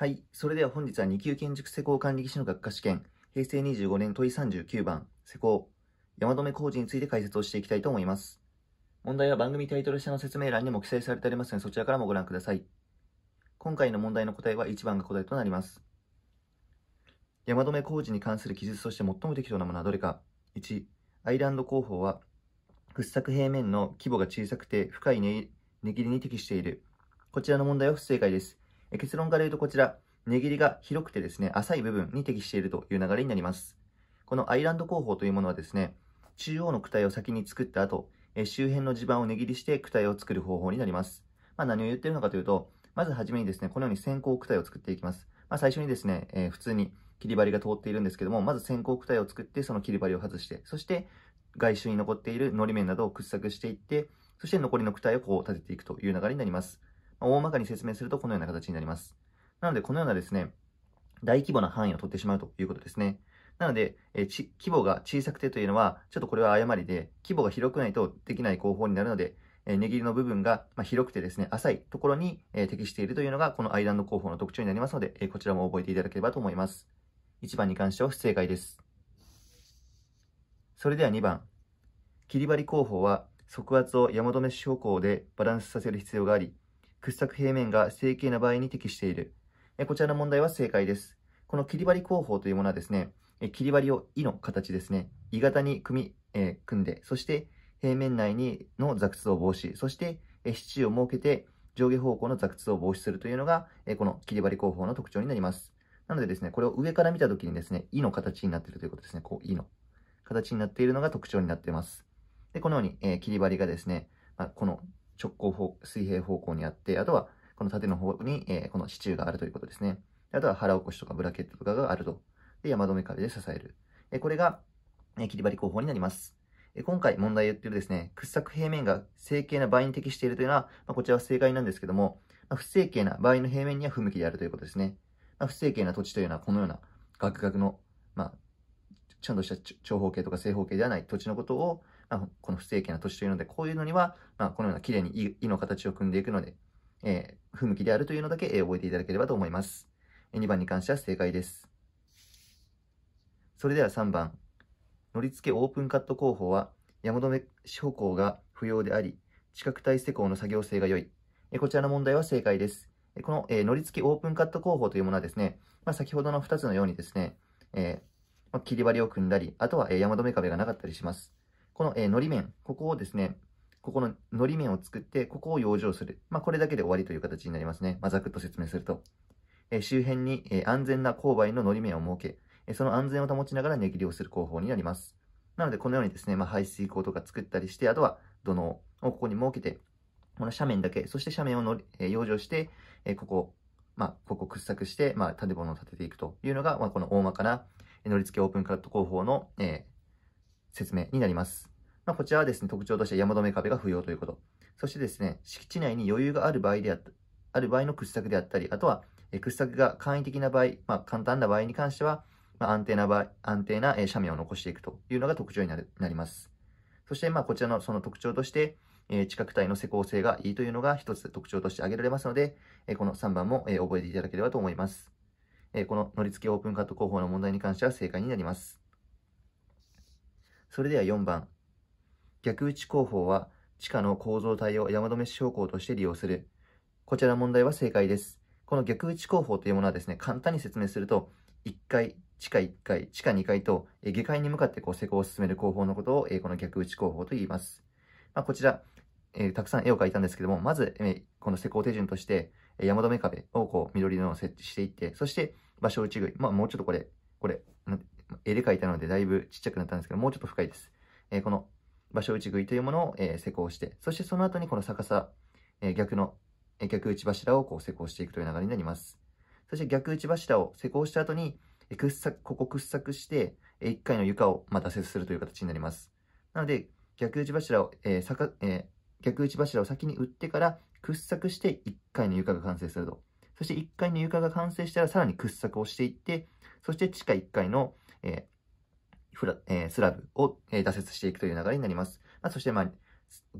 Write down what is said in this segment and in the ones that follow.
はい。それでは本日は2級建築施工管理技師の学科試験、平成25年問い39番、施工、山留工事について解説をしていきたいと思います。問題は番組タイトル下の説明欄にも記載されておりますので、そちらからもご覧ください。今回の問題の答えは1番が答えとなります。山留工事に関する記述として最も適当なものはどれか。1、アイランド工法は、掘削平面の規模が小さくて深い値切りに適している。こちらの問題は不正解です。結論から言うとこちら、値切りが広くてですね、浅い部分に適しているという流れになります。このアイランド工法というものはですね、中央の躯体を先に作った後、周辺の地盤を値切りして躯体を作る方法になります。まあ、何を言ってるのかというと、まずはじめにですね、このように先行躯体を作っていきます。まあ、最初にですね、えー、普通に切り針が通っているんですけども、まず先行躯体を作って、その切り針を外して、そして外周に残っているのり面などを掘削していって、そして残りの躯体をこう立てていくという流れになります。大まかに説明するとこのような形になります。なので、このようなですね、大規模な範囲を取ってしまうということですね。なので、えち規模が小さくてというのは、ちょっとこれは誤りで、規模が広くないとできない工法になるので、えー、値切りの部分が、ま広くてですね、浅いところに、え適しているというのが、このアイランド工法の特徴になりますので、えこちらも覚えていただければと思います。1番に関しては不正解です。それでは2番。切り張り工法は、側圧を山止め手法でバランスさせる必要があり、掘削平面が成形な場合に適している。こちらの問題は正解です。この切り針工法というものはですね、切り針を「い」の形ですね、鋳型に組み、えー、組んで、そして平面内にの雑草を防止、そして支柱を設けて上下方向の雑草を防止するというのが、えー、この切り針工法の特徴になります。なのでですね、これを上から見たときにですね、いの形になっているということですね。こう、いの形になっているのが特徴になっています。で、このように、えー、切り針がですね、まあ、この直行方、水平方向にあって、あとはこの縦の方に、えー、この支柱があるということですね。あとは腹起こしとかブラケットとかがあると。で、山留め壁で支える。えこれが、え切り張り工法になります。え今回問題言ってるですね、掘削平面が正形な場合に適しているというのは、まあ、こちらは正解なんですけども、まあ、不正形な場合の平面には不向きであるということですね。まあ、不正形な土地というのはこのようなガクガクのちゃんとした長方形とか正方形ではない土地のことを、まあ、この不正形な土地というので、こういうのには、まあ、このような綺麗に「い」の形を組んでいくので、えー、不向きであるというのだけ、えー、覚えていただければと思います。2番に関しては正解です。それでは3番。乗り付けオープンカット工法は、山留四方向が不要であり、地殻体施工の作業性が良い。えこちらの問題は正解です。この、えー、乗り付けオープンカット工法というものはですね、まあ、先ほどの2つのようにですね、えーまあ、切り張りを組んだり、あとは、えー、山留め壁がなかったりします。この、えー、のり面、ここをですね、ここののり面を作って、ここを養生する。まあ、これだけで終わりという形になりますね。まあ、ざくっと説明すると。え周辺に、え安全な勾配ののり面を設け、えその安全を保ちながら値切りをする工法になります。なので、このようにですね、まあ、排水溝とか作ったりして、あとは土のうをここに設けて、この斜面だけ、そして斜面をのり、え養生して、えここ、まあ、ここ掘削して、まあ、建物を建てていくというのが、まあ、この大まかな、乗り付けオープンカット工法の、えー、説明になります。まあ、こちらはですね、特徴として山止め壁が不要ということ。そしてですね、敷地内に余裕がある場合であった、ある場合の掘削であったり、あとは、え掘削が簡易的な場合、まあ、簡単な場合に関しては、まあ、安定な場合、安定な、え斜面を残していくというのが特徴になるなります。そして、まあ、こちらのその特徴として、え地殻帯の施工性がいいというのが一つ特徴として挙げられますので、えこの3番も、え覚えていただければと思います。えこの乗り付けオープンカット工法の問題に関しては正解になります。それでは4番。逆打ち工法は地下の構造体を山止め標高として利用する。こちらの問題は正解です。この逆打ち工法というものはですね、簡単に説明すると、1階、地下1階、地下2階と、え下界に向かってこう施工を進める工法のことを、えこの逆打ち工法と言います。まあ、こちら、えー、たくさん絵を描いたんですけども、まず、えー、この施工手順として、山留め壁をこう緑の設置していって、そして場所打ち食い。まあもうちょっとこれ、これ、絵で描いたのでだいぶちっちゃくなったんですけど、もうちょっと深いです。えー、この場所打ち食いというものを、えー、施工して、そしてその後にこの逆さ、えー、逆の、え逆打ち柱をこう施工していくという流れになります。そして逆打ち柱を施工した後に、え掘削、ここ掘削して、え1階の床をまた接するという形になります。なので、逆打ち柱を、ええー、逆打ち柱を先に打ってから、掘削して1階の床が完成すると。そして1階の床が完成したらさらに掘削をしていって、そして地下1階の、えーえー、スラブを、えー、打設していくという流れになります。まあ、そして、まあ、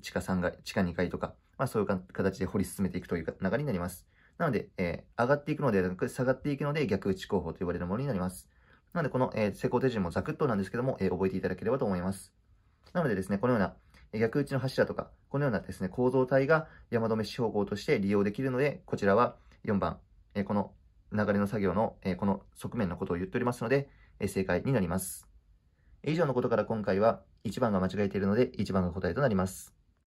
地下3階、地下2階とか、まあ、そういう形で掘り進めていくという流れになります。なので、えー、上がっていくのではなく、下がっていくので逆打ち工法と呼ばれるものになります。なので、この、えー、施工手順もザクッとなんですけども、えー、覚えていただければと思います。なのでですね、このような逆打ちの柱とか、このようなですね、構造体が山止め手法向として利用できるので、こちらは4番、えこの流れの作業の、えこの側面のことを言っておりますので、え正解になります。以上のことから今回は1番が間違えているので1番が答えとなります。